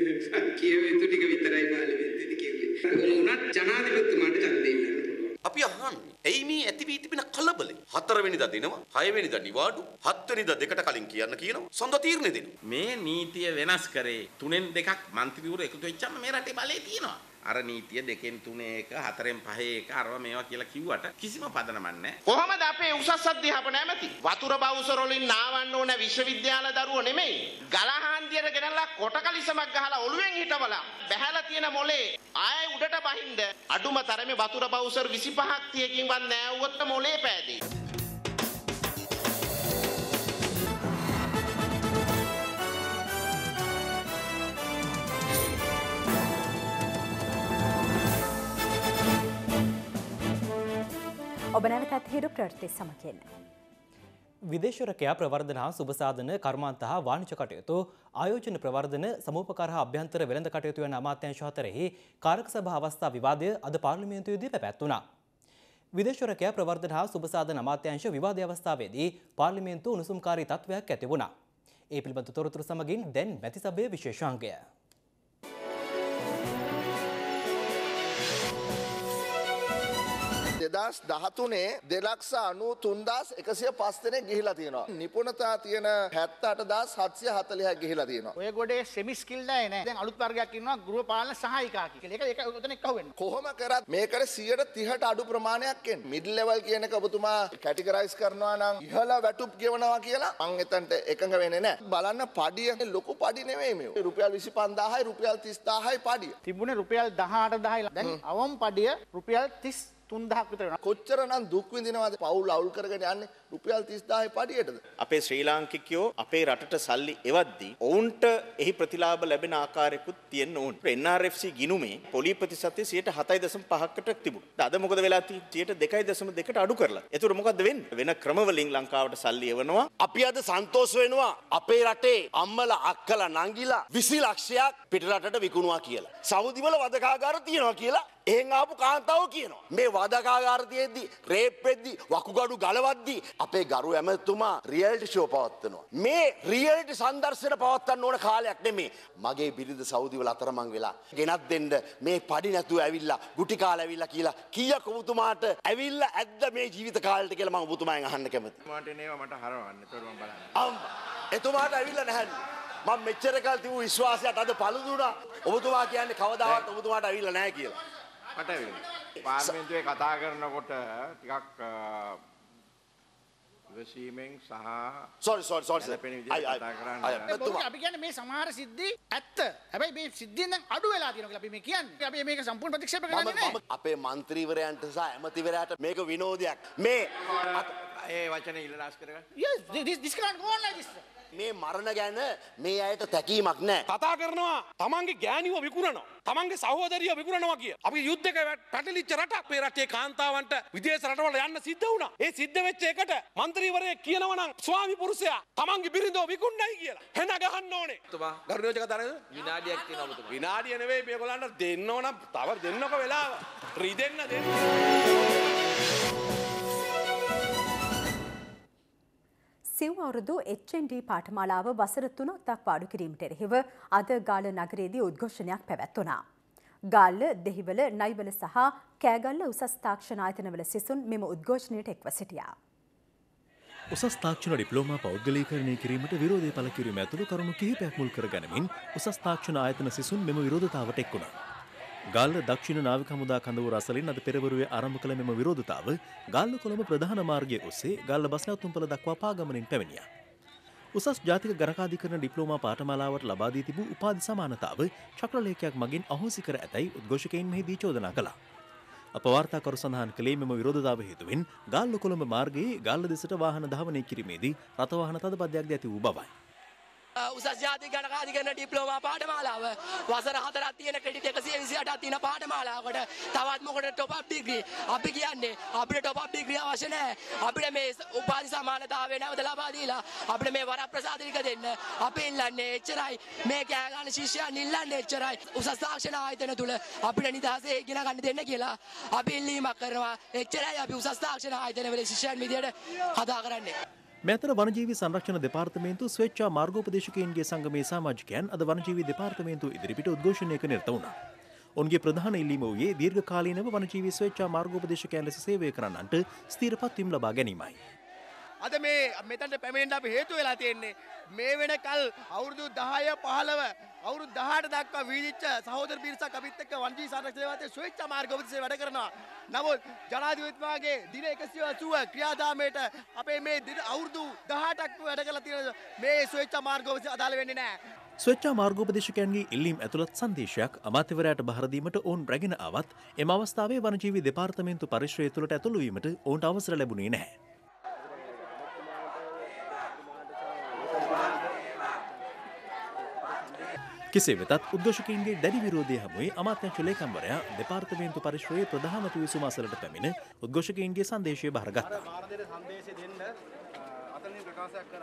දෙනවා. කියවෙ තු ටික විතරයි බාල වෙන්නේ කිව්වේ. ඒගොල්ලෝනත් ජනාධිපතිතුමාට ඡන්දය දෙන්න අපි අහන්නේ ඇයි මේ ඇති වී තිබෙන කලබලෙ හතරවෙනිදා දෙනවා හයවෙනිදා නිවාඩු හත්වෙනිදා දෙකට කලින් කියන්න කියනවා සොඳ තීරණය දෙනවා මේ නීතිය වෙනස් කරේ තුනෙන් දෙකක් മന്ത്രിවරු එකතු වෙච්චාම මේ රටේ බලය තියෙනවා අර නීතිය දෙකෙන් තුනේ එක හතරෙන් පහේ එක අරව මේවා කියලා කිව්වට කිසිම පදනමක් නැහැ. කොහොමද අපේ උසස් අධ්‍යාපන ඇමති? වතුර බවුසර වලින් නාවන්න ඕන විශ්වවිද්‍යාල දරුවෝ නෙමෙයි. ගලහාන්දියට ගෙනල්ලා කොටකලිසමක් ගහලා ඔළුවෙන් හිටවලා බහැලා තියෙන මොලේ ආයෙ උඩට බහින්ද අඩුම තරමේ වතුර බවුසර් 25ක් තියකින්වත් නෑවුවොත් මොලේ පෑදේ. ඔබ නැවතත් හිරු ප්‍රෘති සමකෙන්. විදේශරකයා ප්‍රවර්ධන හා සුබසාධන කර්මාන්ත හා වාණිජ කටයුතු ආයෝජන ප්‍රවර්ධන සමූපකාරහ අභ්‍යන්තර වෙළඳ කටයුතු යන අමාත්‍යංශ හතරෙහි කාරක සභා අවස්ථා විවාදය අද පාර්ලිමේන්තුවේදී පැවැත්වුණා. විදේශරකයා ප්‍රවර්ධන හා සුබසාධන අමාත්‍යංශ විවාදය අවස්ථාවේදී පාර්ලිමේන්තුව උණුසුම්කාරී තත්ත්වයක් ඇති වුණා. ඒ පිළිබඳ තොරතුරු සමගින් දැන් මැතිසභයේ විශේෂාංගය දෙදස් දහතුනේ දෙලක්ෂ අනු තුන්දස් එකසිය පස්සනෙ ගිහිලා තියෙනවා. නිපුණතා තියෙන හැත්ත අටදා සත්‍යය හතලහ ගිහිලා තියෙනවා. ඔය ගොඩේ සෙමිස්කිල්ලයි නෑ දැන් අලුත් වර්ගයක් ඉන්නවා ගෘහපාලන සහායිකා කියලා. ඒක ඒක උතන එක්ක වෙන්න. කොහොම කරත් මේකට 130ට අඩු ප්‍රමාණයක් එන්න. මිඩ් ලෙවල් කියන එක ඔබතුමා කැටගරයිස් කරනවා නම් ඉහළ වැටුප් ගෙවනවා කියලා මං එතනට එකඟ වෙන්නේ නෑ. බලන්න පඩිය ලොකු පඩි නෙමෙයි මේ. රුපියල් 25000යි රුපියල් 30000යි පඩිය. තිබුණේ රුපියල් 18000යි. දැන් අවම් පඩිය රුපියල් 30 3000ක් විතර වෙනවා. කොච්චරනම් දුක් විඳිනවද පවුල් අවුල් කරගෙන යන්නේ රුපියල් 30000 පඩියටද? අපේ ශ්‍රී ලාංකිකයෝ අපේ රටට සල්ලි එවද්දී ඔවුන්ට එහි ප්‍රතිලාභ ලැබෙන ආකාරයකුත් තියෙන්න ඕන. NRFC ගිණුමේ පොලී ප්‍රතිශතය 107.5කට තිබුණා. අද මොකද වෙලා තියෙන්නේ? 2.2ට අඩු කරලා. ඒතර මොකද්ද වෙන්නේ? වෙන ක්‍රමවලින් ලංකාවට සල්ලි එවනවා. අපි අද සන්තෝෂ වෙනවා අපේ රටේ අම්මලා අක්කලා නංගිලා 20 ලක්ෂයක් පිටරටට විකුණුවා කියලා. සෞදිවල වදකාගාර තියෙනවා කියලා එහෙන් ආපු කාන්තාව කියනවා. මේ වදකාගාරතියෙද්දි රේප් වෙද්දි වකුගඩු ගලවද්දි අපේ ගරු ඇමතුමා රියල්ටි ෂෝ පවත්වනවා. මේ රියල්ටි සංදර්ශන පවත්වන්න ඕන කාලයක් නෙමේ. මගේ බිරිඳ සෞදි වල අතරමං වෙලා ගෙනත් දෙන්න මේ පඩි නැතුව ඇවිල්ලා ගුටි කාලා ඇවිල්ලා කියලා කීයක් ඔබතුමාට ඇවිල්ලා ඇද්ද මේ ජීවිත කාලෙට කියලා මම ඔබතුමාගෙන් අහන්න කැමතියි. මට නේව මට හරවන්න. ඒතකොට මම බලන්න. අම්මා එතුමාට ඇවිල්ලා නැහැනේ. මම මෙච්චර කල් තිබු විශ්වාසයට අද පළදුණා. ඔබතුමා කියන්නේ කවදාවත් ඔබතුමාට ඇවිල්ලා නැහැ කියලා. මට පාර්ලිමේන්තුවේ කතා කරනකොට ටිකක් ඉවසීමෙන් සහ සෝරි සෝරි සෝරි සැපෙන විදිහට කතා කරන්න. අපි කියන්නේ මේ සමහර සිද්ධි ඇත්ත. හැබැයි මේ සිද්ධියෙන් දැන් අඩු වෙලා තියෙනවා කියලා අපි මේ කියන්නේ. අපි මේක සම්පූර්ණ ප්‍රතික්ෂේප කරන්නේ නැහැ. අපේ മന്ത്രിවරයන්ට සහ ඇමතිවරයාට මේක විනෝදයක්. මේ ඒ වචනේ ඉල්ලාස් කරගන්න. Yes this, this can't go on like this. මේ මරණ ගැන මේ අයට තැකීමක් නෑ. කතා කරනවා තමන්ගේ ගෑනිව විකුණනවා. තමන්ගේ සහෝදරිය විකුණනවා කිය. අපි යුද්ධක පැටලිච්ච රටක් මේ රටේ කාන්තාවන්ට විදේශ රටවල යන්න සිද්ධ වුණා. ඒ සිද්ධ වෙච්ච එකට മന്ത്രിවරයෙක් කියනවා නම් ස්වාමි පුරුෂයා තමන්ගේ බිරිඳව විකුණනයි කියලා. හෙන ගහන්න ඕනේ. තුමා ගරුණෝජ කතා නේද? විනාඩියක් තියෙනවා ඔබතුමා. විනාඩිය නෙවෙයි මේගොල්ලන්ට දෙන්න ඕන තව දෙන්නක වෙලාව. රිදෙන්න දෙන්න. සිව් අවුරුදු HND පාඨමාලාව වසර තුනක් තක් පාඩු කිරීමට එරෙහිව අද ගාල්ල නගරයේදී උද්ඝෝෂණයක් පැවැත්වුණා. ගාල්ල, දෙහිවල, නයිවල සහ කෑගල්ල උසස් තාක්ෂණ ආයතනවල සිසුන් මෙම උද්ඝෝෂණයට එක්ව සිටියා. උසස් තාක්ෂණ ඩිප්ලෝමා පෞද්ගලීකරණය කිරීමට විරෝධය පළ කිරීම ඇතුළු කරුණු කිහිපයක් මුල් කර ගනිමින් උසස් තාක්ෂණ ආයතන සිසුන් මෙම විරෝධතාවට එක් වුණා. ගල්ල දක්ෂිණ නාවික හමුදා කඳවුර අසලින් අද පෙරවරුවේ ආරම්භ කළ මෙම විරෝධතාව ගල්ල කොළඹ ප්‍රධාන මාර්ගයේ ඔස්සේ ගල්ල බස් නැවතුම්පළ දක්වා පාගමනින් පැමිණියා. උසස් ජාතික ගණකාධිකරණ ඩිප්ලෝමා පාඨමාලාවට ලබා දී තිබූ උපාධි සමානතාව චක්‍රලේඛයක් මගින් අහෝසි කර ඇතැයි උද්ඝෝෂකයින් මෙහිදී චෝදනා කළා. අපවාර්තාකරු සඳහන් කළේ මෙම විරෝධතාව හේතුවෙන් ගල්ල කොළඹ මාර්ගයේ ගල්ල දෙසට වාහන ධාවනය කිරීමේදී රථවාහන තදබදයක් ද ඇති වූ බවයි. Uh, උසස් ජාතික ගණකාධිකරණ කරන ඩිප්ලෝමා පාඨමාලාව වසර හතරක් තියෙන ක්‍රෙඩිට් 128ක් තියෙන පාඨමාලාවකට තවත් මොකට টপ අප් ඩිග්‍රී අපි කියන්නේ අපිට টপ අප් ඩිග්‍රී අවශ්‍ය නැහැ අපිට මේ උපාධි සමානතාවය නැවත ලබා දීලා අපිට මේ වරප්‍රසාද ටික දෙන්න අපි ඉල්ලන්නේ එච්චරයි මේ කෑ ගන්න ශිෂ්‍යයන් ඉල්ලන්නේ එච්චරයි උසස් තාක්ෂණ ආයතන තුල අපිට නිදහසේ ඉගෙන ගන්න දෙන්න කියලා අපි ඉල්ලීමක් කරනවා එච්චරයි අපි උසස් තාක්ෂණ ආයතන වල ශිෂ්‍යයන් විදියට කතා කරන්නේ මෙතර වනජීවි සංරක්ෂණ දෙපාර්තමේන්තු ස්වේච්ඡා මාර්ගෝපදේශකයන්ගේ සංගමේ සමාජිකයන් අද වනජීවි දෙපාර්තමේන්තු ඉදිරිපිට උද්ඝෝෂණයක නිරත වුණා. ඔවුන්ගේ ප්‍රධාන ඉල්ලීම වූයේ දීර්ඝකාලීනව වනජීවි ස්වේච්ඡා මාර්ගෝපදේශකයන් ලෙස සේවය කරන්නන්ට ස්ථිරපත්වීම් ලබා ගැනීමයි. අද මේ මෙතනට පැමිණෙන්න අපි හේතු වෙලා තියෙන්නේ මේ වෙනකල් අවුරුදු 10 15 අවුරුදු 18 දක්වා වීදිච්ච සහෝදර පිරිසක් අපිත් එක්ක වන්ජී සංරක්ෂණ සේවාවේ ස්වේච්ඡා මාර්ග උපදෙස් වැඩ කරනවා. නමුත් ජනාධිපතිතුමාගේ දින 180 ක්‍රියාදාමයට අපේ මේ දින අවුරුදු 18ක් වැඩ කරලා තියෙන මේ ස්වේච්ඡා මාර්ග උපදෙස් අදාළ වෙන්නේ නැහැ. ස්වච්ඡා මාර්ගෝපදේශකයන්ගේ ඉල්ලීම් ඇතුළත් සංදේශයක් අමාත්‍යවරයට බහරදීමට ඔවුන් රැගෙන ආවත් එම අවස්ථාවේ වනජීවි දෙපාර්තමේන්තු පරිශ්‍රය තුළට ඇතුළුවීමට ඔවුන්ට අවසර ලැබුණේ නැහැ. කෙසේ වෙතත් උද්දෝෂකන්ගේ දැඩි විරෝධය හමුවේ අමාත්‍යංශ ලේකම්වරයා දෙපාර්තමේන්තු පරිශ්‍රයේ ප්‍රධාන පිවිසුම අසලට පැමිණ උද්ඝෝෂකයින්ගේ සංදේශය බහරගත්තා. Thank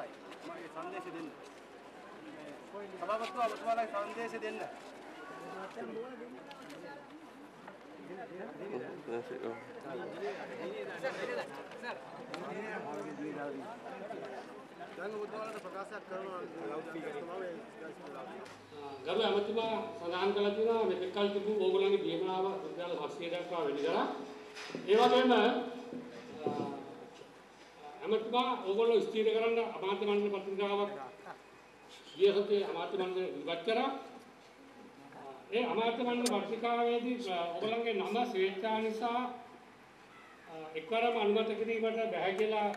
you. ගරු ඇමතිතුමා සඳහන් කළා තියෙනවා මෙතෙක් කල් තිබු ඕගොල්ලන්ගේ බියමනාව රුපියල් 700 දක්වා වැඩි කරා. ඒ වගේම ඇමතිතුමා ඕගොල්ලෝ ස්ථිර කරන්න අමාත්‍ය මණ්ඩල පත්‍රිකාවක් ගිය සතියේ අමාත්‍ය මණ්ඩල ඉවත් කරා. ඒ අමාත්‍ය මණ්ඩල පත්‍රිකාවේදී ඕගොල්ලන්ගේ නම ස්වේච්ඡා නිසා එක්වරම අනුමත කිරීමට බැහැ කියලා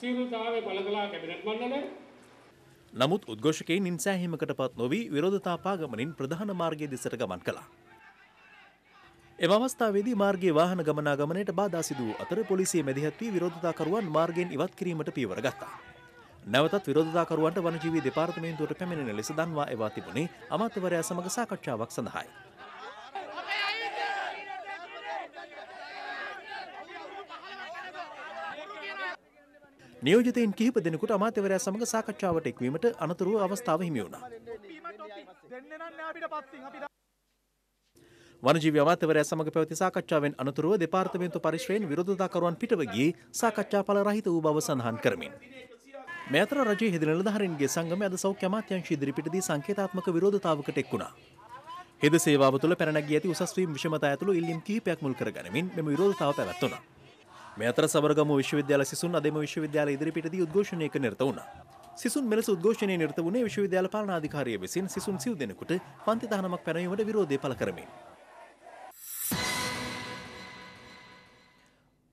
අසීරුතාවේ බලකලා කැබිනට් මණ්ඩලය නමුත් උද්ඝෝෂකයින් නිසෑහිමකට පත් නොවී විරෝධතා පාගමනින් ප්‍රධාන මාර්ගය දෙසට ගමන් කළා. එම අවස්ථාවේදී මාර්ගයේ වාහන ගමනාගමනයට බාධා සිදු වූ අතර පොලිසිය මැදිහත් වී විරෝධතාකරුවන් මාර්ගයෙන් ඉවත් කිරීමට පියවර ගත්තා. නැවතත් විරෝධතාකරුවන්ට වනජීවී දෙපාර්තමේන්තුවට පැමිණෙන ලෙස දන්වා එවා තිබුණේ අමාත්‍යවරයා සමග සාකච්ඡාවක් සඳහායි. නියෝජතයන් කිහිප දෙනෙකුට අමාත්‍යවරයා සමඟ සාකච්ඡාවට එක්වීමට අනතුරුව අවස්ථාව හිමි වුණා. වනජීව අමාත්‍යවරයා සමඟ පැවති සාකච්ඡාවෙන් අනතුරුව දෙපාර්තමේන්තු පරිශ්‍රයෙන් විරෝධතාකරුවන් පිටව ගියේ සාකච්ඡා ඵල රහිත වූ බව සඳහන් කරමින්. මේ අතර රජයේ හෙද නිලධාරීන්ගේ සංගමය අද සෞඛ්‍ය අමාත්‍යාංශ ඉදිරිපිටදී සංකේතාත්මක විරෝධතාවකට එක් වුණා. හෙද සේවාව තුළ පැනගිය ඇති උසස්වීම් විෂමතා ඇතුළු ඉල්ලීම් කිහිපයක් මුල් කරගනිමින් මෙම විරෝධතාව පැවැත්වුණා. මෙතර සබරගම විශ්වවිද්‍යාල සිසුන් අදම විශ්වවිද්‍යාල ඉදිරිපිට උද්ඝෝෂණයක නිරත වුණ. සිසුන් මෙලෙස උද්ඝෝෂණය නිරත වුණේ විශ්වවිද්‍යාල පාලනාධිකාරිය විසින් සිසුන් සිව් දෙනෙකුට පන්ති දහනමක් පැනවීමට විරෝධය පළ කරමින්.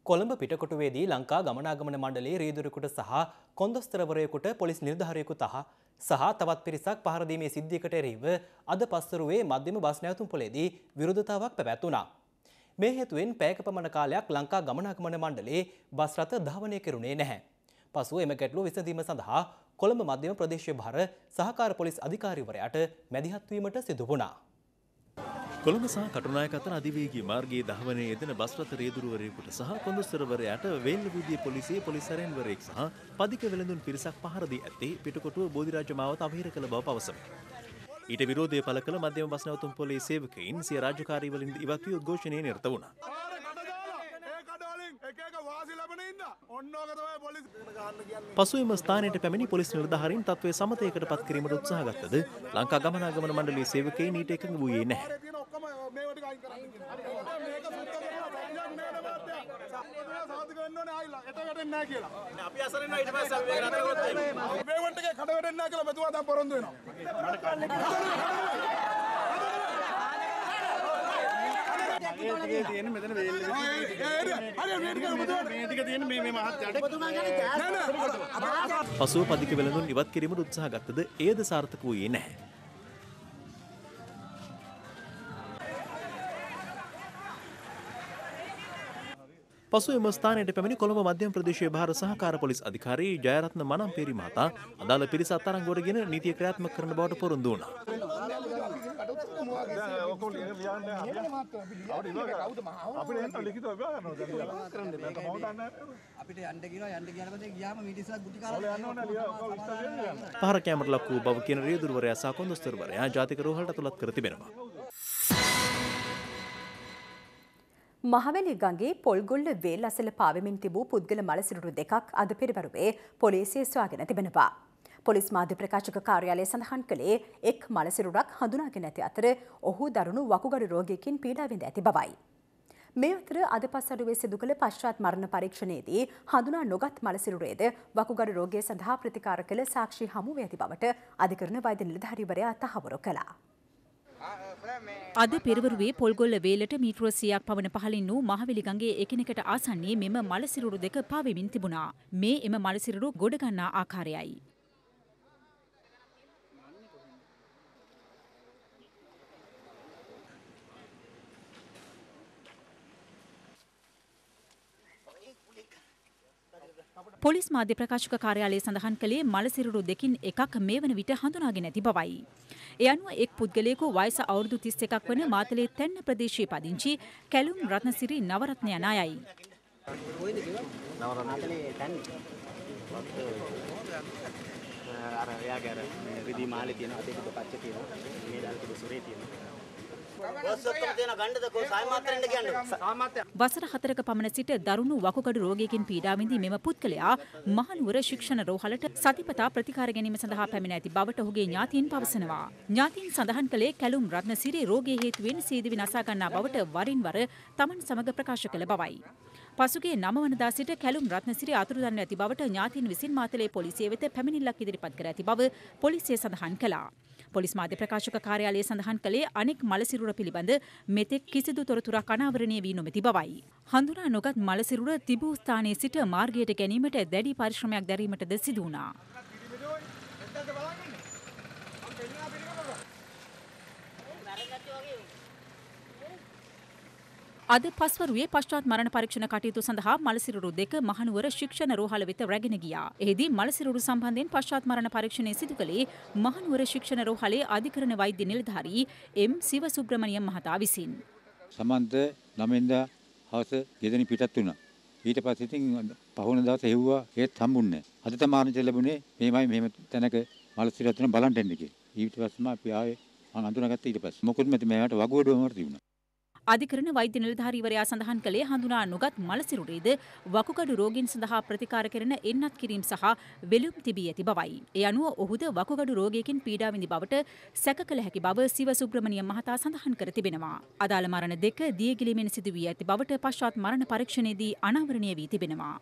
කොළඹ පිටකොටුවේදී ලංකා ගමනාගමන මණ්ඩලේ රීදුරෙකුට සහ කොන්දොස්තරවරයෙකුට පොලිස් නිර්ධාරයෙකු තහ සහ තවත් පිරිසක් පහරදීමේ සිද්ධියකට එරෙහිව අද පස්තරුවේ මධ්‍යම බස් නැවතුම් පොලේදී විරුද්ධතාවක් පැවැත් වුණා. මේ හේතුවෙන් පැයක පමණ කාලයක් ලංකා ගමනාගමන මණ්ඩලයේ බස් රථ ධාවනය කෙරුණේ නැහැ. පසුව එම ගැටලුව විසඳීම සඳහා කොළඹ මධ්‍යම ප්‍රදේශීය භාර සහකාර පොලිස් අධිකාරීවරයාට මැදිහත් වීමට සිදු වුණා. කොළඹ සහ කටුනායක අතර අධිවේගී මාර්ගයේ දහවනය යෙදෙන බස් රථ රියදුරවරයෙකුට සහ කොන්දොස්තරවරයාට වේල්ලුවේදී පොලිසිය පොලිස්රෙන්වරයෙක් සහ පදික වෙළඳුන් පිරිසක් පහර දී ඇත්තේ පිටකොටුව බෝධිරාජ මාවත අවහිර කළ බව පවසමි. ඊට විරෝධය පළ කළ මධ්‍යම බස් නැවතුම් පොලේ සේවකයින් සිය රාජකාරීවලින් ඉවත් වී උද්ඝෝෂණය නිරත වුණා. පසුවම ස්ථානයට පැමිණි පොලිස් නිලධාරීන් තත්ත්වය සමතයකට පත් කිරීමට උත්සාහ ගත්තද ලංකා ගමනාගමන මණ්ඩලයේ සේවකයන් ඊට එකඟ වූයේ නැහැ. සාධක වෙන්න ඕනේ ආයිලා එත වැටෙන්නේ නැහැ කියලා. අපි අසරණ ඊට පස්සේ අපි වෙන කරගොත් ඒක. වේවන්ට් එකේ කඩ වැටෙන්නේ නැහැ කියලා මෙතුමා දැන් පොරොන්දු වෙනවා. තියෙන මෙතන වේල් මේටික තියෙන මේ මහත්තයාට පසුව පදික වෙළඳුන් ඉවත් කිරීමට උත්සාහ ගත්තද ඒද සාර්ථක වූයේ නැහැ. පසුව එම ස්ථානයට පැමිණි කොළඹ මධ්‍යම ප්‍රදේශයේ භාර සහකාර පොලිස් අධිකාරී ජයරත්න මනම්පේරි මහතා අදාළ පිරිස අත්අඩංගුවටගෙන නීතිය ක්‍රියාත්මක කරන බවට පොරොන්දු වුණා. පහර කෑමට ලක් වූ බව කියන රියදුරවරයා සහ කොන්දොස්තරවරයා ජාතික රෝහලට තුලත් කර තිබෙනවා. මහවැලි ගඟේ පොල්ගොල්ල වේල් අසල පාවෙමින් තිබූ පුද්ගල මළසිරුරු දෙකක් අද පෙරවරුවේ පොලිසිය ස්වාගෙන තිබෙනවා. පොලිස් මාධ්‍ය ප්‍රකාශක කාර්යාලය සඳහන් කළේ එක් මළසිරුරක් හඳුනාගෙන ඇති අතර ඔහු දරුණු වකුගඩු රෝගයකින් පීඩාවිඳ ඇති බවයි. මේ අතර අද පස්සඩුවේ සිදු කළ පශ්චාත් මරණ පරීක්ෂණයේදී හඳුනා නොගත් මළසිරුරේද වකුගඩු රෝගය සඳහා ප්‍රතිකාර කළ සාක්ෂි හමුවේ ඇති බවට අධිකරණ වෛද්‍ය නිලධාරීවරයා තහවුරු කළා. අද පෙරවරුවේ පොල්ගොල්ල වේලට මීටර 100ක් පවන පහළින් වූ මහවැලි ගඟේ එකිනෙකට ආසන්නයේ මෙම මලසිරුරු දෙක පාවෙමින් තිබුණා. මේ එම මලසිරුරු ගොඩ ගන්නා ආකාරයයි. පොලිස් මාධ්‍ය ප්‍රකාශක කාර්යාලය සඳහන් කළේ මලසිරුරු දෙකින් එකක් මේ වන විට හඳුනාගෙන නැති බවයි. ඒ අනුව එක් පුද්ගලයෙකු වයස අවුරුදු 31ක් වන මාතලේ තැන්න ප්‍රදේශයේ පදිංචි කැලුම් රත්නසිරි නවරත්න යන අයයි. අර එයාගේ අර රිදී මාලේ තියෙනවා අතේ පිට පච්චේ තියෙනවා මේ දාලා තිබු සුරේ තියෙනවා වසර හතරක පමණ සිට දරුණු වකුගඩු රෝගයකින් පීඩා විඳි මෙම පුද්ගලයා මහනුවර ශික්ෂණ රෝහලට සතිපතා ප්‍රතිකාර ගැනීම සඳහා පැමිණ ඇති බවට ඔහුගේ ඥාතීන් පවසනවා. ඥාතීන් සඳහන් කළේ කැලුම් රත්නසිරි රෝගයේ හේතුවෙන් සීදිවි නසා ගන්නා බවට වරින් වර තමන් සමග ප්‍රකාශ කළ බවයි. පසුගේ නම වනදා සිට කැලුම් රත්නසිරි අතුරුදන්ව ඇති බවට ඥාතීන් විසින් මාතලේ පොලිසිය වෙත පැමිණිල්ලක් ඉදිරිපත් කර ඇති බව පොලිසිය සඳහන් කළා. පොලිස් මාධ්‍ය ප්‍රකාශක කාර්යාලය සඳහන් කළේ අනෙක් මලසිරුර පිළිබඳ මෙතෙක් කිසිදු තොරතුරක් අනාවරණය වී නොමැති බවයි. හඳුනා නොගත් මලසිරුර තිබූ ස්ථානයේ සිට මාර්ගයට ගැනීමට දැඩි පරිශ්‍රමයක් දැරීමටද සිදු වුණා. අද පස්වරුවේ පශ්චාත් මරණ පරීක්ෂණ කටයුතු සඳහා මලසිරුරු දෙක මහනුවර ශික්ෂණ රෝහල වෙත රැගෙන ගියා. එෙහිදී මලසිරුරු සම්බන්ධයෙන් පශ්චාත් මරණ පරීක්ෂණය සිදු කළේ මහනුවර ශික්ෂණ රෝහලේ අධිකරණ වෛද්‍ය නිලධාරී එම් සිව සුබ්‍රමණියම් මහතා විසින්. සමන්ත ළමෙන්දා හවස ගෙදෙන පිටත් වුණා. ඊට පස්සේ ඉතින් පහුවන දවසේ හෙව්වා ඒත් හම්බුන්නේ නැහැ. අද තමයි ආරංචි ලැබුණේ මේමයි මෙහෙම තැනක මලසිරුරු අතන බලන්න එන්න කියලා. ඊට පස්සේ මම අපි ආයේ අඳුනාගත්තා ඊට පස්සේ. මොකද මට මේකට වගුවඩුවම තිබුණා. අධිකරණ වෛද්‍ය නිලධාරීවරයා සඳහන් කළේ හඳුනා නොගත් මලසිරුරේද වකුගඩු රෝගීන් සඳහා ප්‍රතිකාර කරන එන්නත් කිරීම සහ වෙලුම් තිබී ඇති බවයි. ඒ අනුව ඔහුද වකුගඩු රෝගයකින් පීඩා විඳි බවට සැක කළ හැකි බව සිව සුබ්‍රමණිය මහතා සඳහන් කර තිබෙනවා. අදාළ මරණ දෙක දියගිලිමින් සිදු වී ඇති බවට පශ්චාත් මරණ පරීක්ෂණයේදී අනාවරණය වී තිබෙනවා.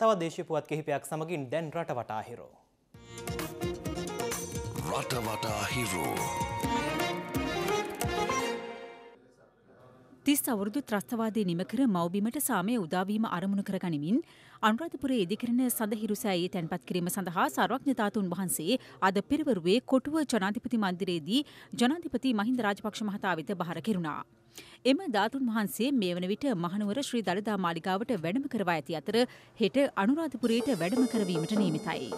තව දේශපුවත් කිහිපයක් සමගින් දැන් රට වටා හිරෝ. රටවටා හිරෝ. තිස් අවුරුදු ත්‍රස්තවාදය නිමකර මවබිමට සාමය උදාවීම අරමුණු කරගනිමින් අනුරාධපුරේ ඉදිකරන සඳහිරුසෑයේ තැන්පත් කිරීම සඳහා සර්වඥතාතුන් වහන්සේ අද පෙරවරුවේ කොටුව ජනාධිපති මන්දිරයේදී ජනාධිපති මහින්ද රාජපක්ෂ මහතා වෙත බහර කෙරුණා. එම ධාතුන් වහන්සේ මේ වන විට මහනුවර ශ්‍රී දළදා මාලිගාවට වැඩම කරවා ඇති අතර හෙට අනුරාධපුරයට වැඩම කරවීමට නියමිතයි.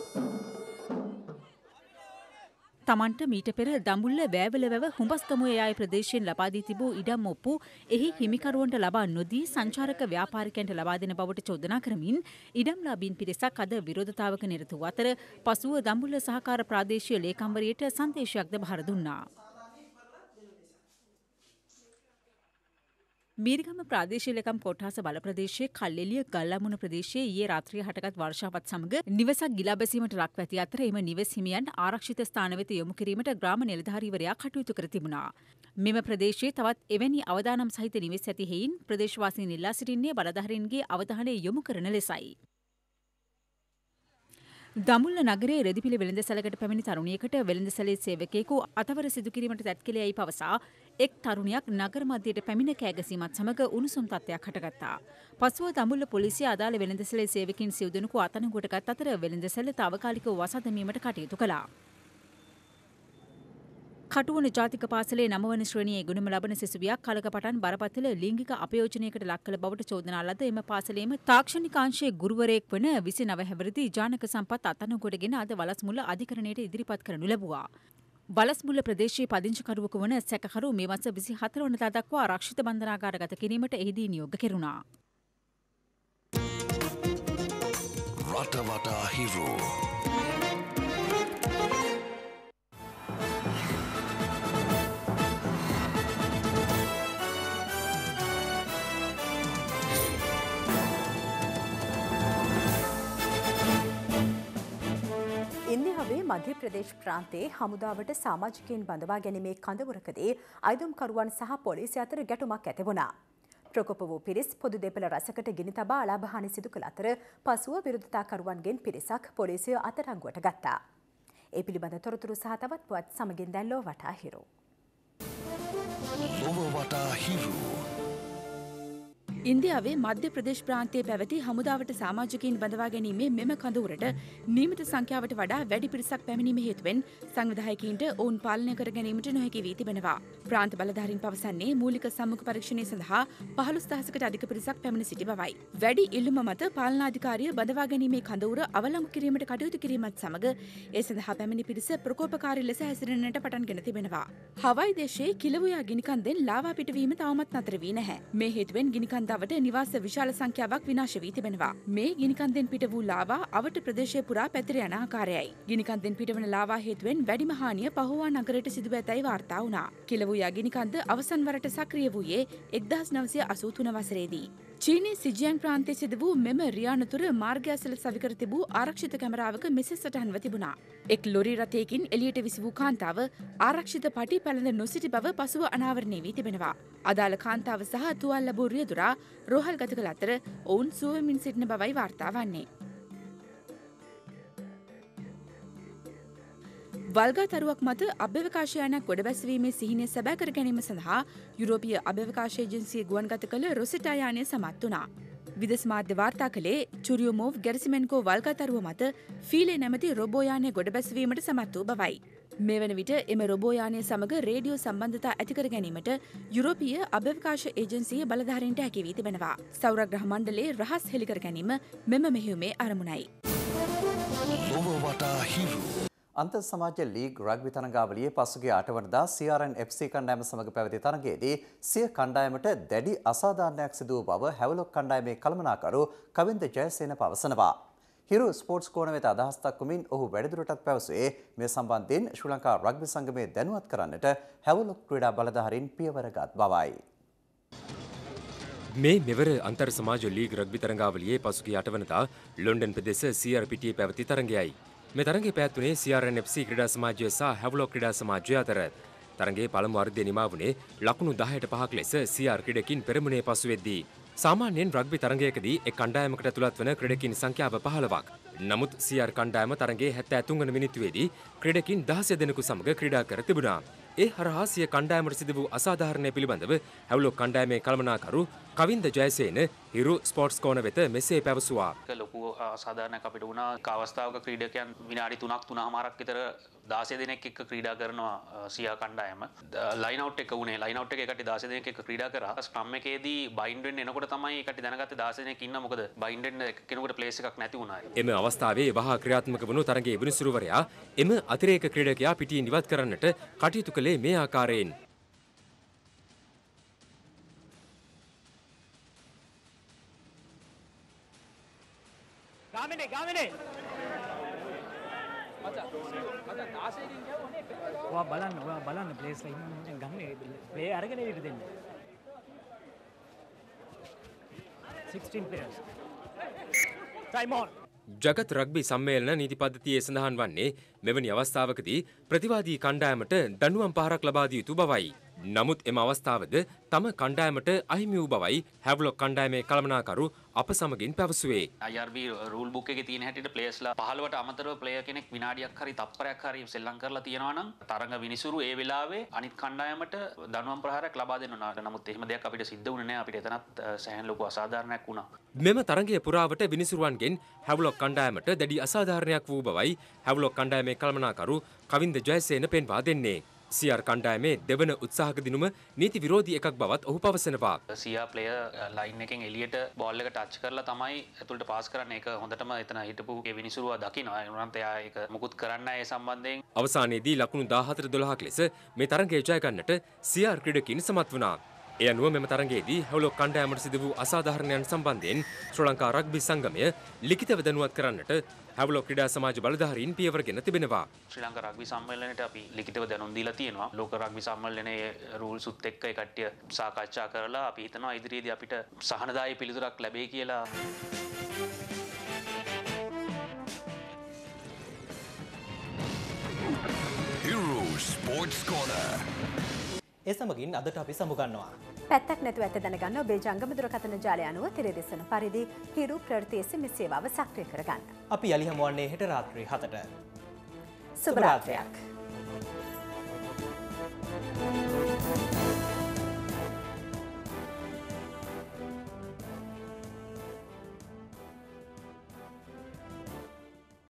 තමන්ට මීට පෙර දඹුල්ල වෑවල වැව හුඹස්ගමුවේ ආය ප්‍රදේශයෙන් ලබා දී තිබූ ඉඩම් ඔප්පු එහි හිමිකරුවන්ට ලබා නොදී සංචාරක ව්‍යාපාරිකයන්ට ලබා දෙන බවට චෝදනා කරමින් ඉඩම් ලාභීන් පිරිසක් අද විරෝධතාවක නිරත වූ අතර පසුව දඹුල්ල සහකාර ප්‍රාදේශීය ලේකම්වරියට සංදේශයක්ද බහර දුන්නා. බීරිගම ප්‍රාදේශීලකම් කොටහස බල ප්‍රදේශයේ කල්ලෙලිය ගල්ලාමුණ ප්‍රදේශයේ ඊයේ රාත්‍රියේ හටගත් වර්ෂාවත් සමග නිවසක් ගිලා බැසීමට ලක්ව ඇති අතර එම නිවෙස් හිමියන් ආරක්ෂිත ස්ථාන වෙත යොමු කිරීමට ග්‍රාම නිලධාරීවරයා කටයුතු කර තිබුණා. මෙම ප්‍රදේශයේ තවත් එවැනි අවදානම් සහිත නිවෙස් ඇති හේයින් ප්‍රදේශවාසීන් ඉල්ලා සිටින්නේ බලධාරීන්ගේ අවධානය යොමු කරන ලෙසයි. දමුල්ල නගරේ රෙදිපිලි වෙළඳ සැලකට පැමිණි තරුණියකට වෙළඳ සැලේ සේවකයෙකු අතවර සිදුකිරීමට තැත්කලයයි පවසා එක් තරුණයක් නගර මධ්‍යයට පැමිණ කෑගසීමත් සමග උණුසුම් තත්ත්වයක් හටගත්තා. පසුව දඹුල්ල පොලිසිය අදාළ වෙළඳසැලේ සේවකින් සිව්දෙනෙකු අත්අඩංගුවටගත් අතර වෙළඳසැල తాවකාලිකව වසඳමීමට කටයුතු කළා. කටුවන ජාතික පාසලේ නමවන ශ්‍රණයේ ගුණම ලබන සිසුවියක් කලක පටන් බරපතල ලිංගික අපයෝජනයකට ලක් කළ බවට චෝදනා ලද එම පාසලේම තාක්ෂණිකාංශයේ ගුරුවරයෙක් වන 29 හැවිරිදි ජානක සම්පත් අතනකොටගෙන අද වලස්මුල අධිකරණයට ඉදිරිපත් කරනු ලැබුවා. වලස්මුල්ල ප්‍රදේශයේ පදිංචිකරුවක වන සැකකරු මේ වස විසි හතර වනතා දක්වා ආරක්ෂිත බන්ධනාගාර ගත කිරීමට එහිදී නියෝග කෙරුණා. රටවටා හිරෝ. මධ්‍ය ප්‍රදේශ් ප්‍රාන්තේ හමුදාවට සාමාජිකයෙන් බඳවා ගැනීමේ කඳවුරකදී අයිදුම්කරුවන් සහ පොලිසි අතර ගැටුමක් ඇතිවුණා. ප්‍රකොප වූ පිරිස් පොදු දෙපළ රසකට ගිනි තබා අලාභහානි සිදු කළ අතර පසුව විරුද්ධතාකරුවන්ගෙන් පිරිසක් පොලිසිය අතරංගුවට ගත්තා. ඒ පිළිබඳ තොරතුරු සහ තවත් පුවත් සමගින් දැල්ලෝ වටා හිරු. ඔබ වටා හිරු. ඉන්දියාවේ මධ්‍ය ප්‍රදේශ ප්‍රාන්තයේ පැවති හමුදාවට සාමාජිකයින් බඳවා ගැනීමේ මෙම කඳවුරට නියමිත සංඛ්‍යාවට වඩා වැඩි පිරිසක් පැමිණීම හේතුවෙන් සංවිධායකයින්ට ඔවුන් පාලනය කර ගැනීමට නොහැකි වී තිබෙනවා. ප්‍රාන්ත බලධාරීන් පවසන්නේ මූලික සම්මුඛ පරීක්ෂණය සඳහා පහළොස් දහසකට අධික පිරිසක් පැමිණ සිටි බවයි. වැඩි ඉල්ලුම මත පාලනාධිකාරිය බඳවා ගැනීමේ කඳවුර අවලංගු කිරීමට කටයුතු කිරීමත් සමග ඒ සඳහා පැමිණි පිරිස ප්‍රකෝපකාරී ලෙස හැසිරෙන්නට පටන්ගෙන තිබෙනවා. හවයි දේශයේ කිලවුයා ගිනිකන්දෙන් ලාවා පිටවීම තවමත් නතර වී නැහැ. මේ හේතුවෙන් ගිනිකන්ද දවට නිවාස විශාල සංඛ්‍යාවක් විනාශ වී තිබෙනවා. මේ ගිනිකන්දෙන් පිට වූ ලාවා අවට ප්‍රදේශය පුරා පැතිර යන ආකාරයයි. ගිනිකන්දෙන් පිටවන ලාවා හේතුවෙන් වැඩිම හානිය පහෝවා නගරයට සිදුව ඇතැයි වාර්තා වුණා. කිලවූ යගිනිකන්ද අවසන් වරට සක්‍රිය වූයේ 1983 වසරේදී. චීනයේ සිජියන් ප්‍රාන්තයේ සිද වූ මෙම රියානතුර මාර්ගාසල සවිකර තිබූ ආරක්ෂිත කැමරාවක මෙසේ සටහන්ව තිබුණා. එක් ලොරි රථයකින් එළියට විසි වූ කාන්තාව ආරක්ෂිත පටි පැළඳ නොසිටි බව පසුව අනාවරණය වී තිබෙනවා. අදාළ කාන්තාව සහ තුවල් ලැබූ රියදුරා රෝහල් ගත කළ අතර ඔවුන් සුවමින් සිටින බවයි වාර්තා වන්නේ. වල්ගාතරුවක් මත අභ්‍යවකාශයනක් ගොඩබැස්වීමේ සිහිනය සැබෑ කර ගැනීම සඳහා යුරෝපිය අභ්‍යවකාශේජන්සිය ගුවන්ගත කළ රොසිටායානය සමත් වනා. විදෙස් මාධ්‍ය වාර්තා කළේ චුරියෝමෝව් ගැරිසිමෙන්කෝ වල්ගතරුව මත ෆීලේ නැමති රොබෝයානය ගොඩබැස්වීමට සමත් වූ බවයි. මේ වන විට එම රොබෝයානය සමඟ රේඩියෝ සම්බන්ධතා ඇතිකර ගැනීමට යුරෝපිය අභ්‍යවකාශ ඒජන්සිය බලධාරීන්ට හැකිවී තිබෙනවා. සෞරග්‍රහ මණ්ඩලේ රහස් හෙළිකර ගැනීම මෙම මෙහෙුමේ අරමුණයි. ලොව වටා හිරු. අන්තර් සමාජ ලීග් රග්බි තරඟාවලියේ පසුගිය අටවනදා CRN FC කණ්ඩායම සමග පැවති තරඟයේදී සිය කණ්ඩායමට දැඩි අසාධාරණයක් සිදු වූ බව හැවලොක් කණ්ඩායමේ කළමනාකරු කවින්ද ජයසේන පවසනවා. හිරු ස්පෝර්ට්ස් කෝණ වෙත අදහස් දක්වමින් ඔහු වැඩිදුරටත් පැවසුවේ මේ සම්බන්ධයෙන් ශ්‍රී ලංකා රග්බි සංගමය දැනුවත් කරන්නට හැවලොක් ක්‍රීඩා බලධාරීන් පියවර ගත් බවයි. මේ මෙවර අන්තර් සමාජ ලීග් රග්බි තරඟාවලියේ පසුගිය අටවනදා ලොන්ඩන් ප්‍රදේශ CRPT පැවති තරඟයයි. මේ තරගේ පැවැත්වුණේ CRNFC ක්‍රීඩා සමාජය සහ හැවලොක් ක්‍රීඩා සමාජය අතර. තරගේ පළමු අර්ධය නිමා වුණේ ලකුණු 10ට 5ක් ලෙස CR ක්‍රීඩකින් පෙරමුණේ පසුවෙද්දී සාමාන්‍යයෙන් රග්බි තරගයකදී එක් කණ්ඩායමකට ඇතුළත් වන ක්‍රීඩකින් සංඛ්‍යාව 15ක්. නමුත් CR කණ්ඩායම තරගයේ 73 වන මිනිත්තුවේදී ක්‍රීඩකින් 16 දෙනෙකු සමග ක්‍රීඩා කර තිබුණා. ඒ හරහා සිය කණ්ඩායමට සිදු වූ අසාධාරණය පිළිබඳව හැවලොක් කණ්ඩායමේ කළමනාකරු කවින්ද ජයසේන හිරු ස්පොට්ස් කෝන වෙත මෙසේ පැවසුවා. ලොකු අසාධාරණයක් අපිට වුණා. අවස්ථාවක ක්‍රීඩකයන් විනාඩි 3ක් 3මාරක් විතර 16 දෙනෙක් එක්ක ක්‍රීඩා කරනවා සියා කණ්ඩායම. ලයින් අවුට් එක වුණේ. ලයින් අවුට් එකේ කට්ටිය 16 දෙනෙක් එක්ක ක්‍රීඩා කරා. ස්ක්‍රම් එකේදී බයින්ඩ් වෙන්න එනකොට තමයි කට්ටිය දැනගත්තේ 16 දෙනෙක් ඉන්න මොකද බයින්ඩ් වෙන්න එක්කෙනෙකුට ප්ලේස් එකක් නැති වුණා. එම අවස්ථාවේ වහා ක්‍රියාත්මක වුණු තරගයේ විනිසුරුවරයා එම අතිරේක ක්‍රීඩකයා පිටින් ඉවත් කරන්නට කටයුතු කළේ මේ ආකාරයෙන්. ගාමිනේ ගාමිනේ ඔයා බලන්න ඔයා බලන්න ප්ලේස් එක ඉන්න ගන්න ප්ලේ අරගෙන එලිට දෙන්න 16 players time on ජගත් රග්බි සම්මේලන නීති පද්ධතියේ සඳහන් වන්නේ මෙවැනි අවස්ථාවකදී ප්‍රතිවාදී කණ්ඩායමට දඬුවම් පහරක් ලබා දිය යුතු බවයි. නමුත් එම අවස්ථාවද තම කණ්ඩායමට අහිමි වූ බවයි හැවලොක් කණ්ඩායමේ කළමනාකරු අප සමගින් පැවසුවේ. IRB රූල් බුක් එකේ තියෙන හැටියට ප්ලේයර්ස්ලා 15ට අමතරව ප්ලේයර් කෙනෙක් විනාඩියක් හරි තප්පරයක් හරි සෙල්ලම් කරලා තියනවා නම් තරඟ විනිසුරු ඒ වෙලාවේ අනිත් කණ්ඩායමට දනුවම් ප්‍රහාරයක් ලබා දෙන්න ඕන. නමුත් එහෙම දෙයක් අපිට සිද්ධ වුණේ නැහැ. අපිට එතනත් සෑහෙන ලොකු අසාධාරණයක් වුණා. මෙම තරඟය පුරාවට විනිසුරුවන්ගෙන් හැවලොක් කණ්ඩායමට දැඩි අසාධාරණයක් වූ බවයි හැවලොක් කණ්ඩායමේ කළමනාකරු කවින්ද ජයසේන පෙන්වා දෙන්නේ. සියර් කණ්ඩායමේ දෙවන උත්සාහක දිනුම නීති විරෝධී එකක් බවත් ඔහු පවසනවා. සියා ප්ලේයර් ලයින් එකෙන් එළියට බෝල් එක ටච් කරලා තමයි ඇතුළට පාස් කරන්නේ. ඒක හොඳටම එතන හිටපු ඒ විනිසුරුවා දකිනවා. ඒ උනන්ත එයා ඒක මුකුත් කරන්න ඒ සම්බන්ධයෙන්. අවසානයේදී ලකුණු 14 12ක් ලෙස මේ තරගය ජය ගන්නට සියර් ක්‍රීඩකින් සමත් වුණා. එය අනුව මෙම තරගයේදී හැවලොක් කණ්ඩායමට සිදු වූ අසාධාරණයන් සම්බන්ධයෙන් ශ්‍රී ලංකා රග්බි සංගමය ලිඛිතව දැනුවත් කරන්නට හැවලොක් ක්‍රීඩා සමාජ බලධාරීන් පියවර ගෙන තිබෙනවා. ශ්‍රී ලංකා රග්බි සම්මේලනයට අපි ලිඛිතව දැනුම් දීලා තියෙනවා. ලෝක රග්බි සම්මේලනයේ රූල්ස් උත් එක්ක ඒ කට්ටිය සාකච්ඡා කරලා අපි හිතනවා ඉදිරියේදී අපිට සහනදායී පිළිතුරක් ලැබෙයි කියලා. Hero Sports Corner. ඒ සමගින් අදට අපි සමුගන්නවා. පැත්තක් නැතුව ඇත දැනගන්න ඔබේ ජංගම දුරකථන ජාලය අනුව තිරදෙසන පරිදි හිරු ප්‍රවෘත්ති SMS සේවාව සක්‍රිය කරගන්න. අපි යලි හමුවන්නේ හෙට රාත්‍රී 7ට. සුබ රාත්‍රියක්. Thank you.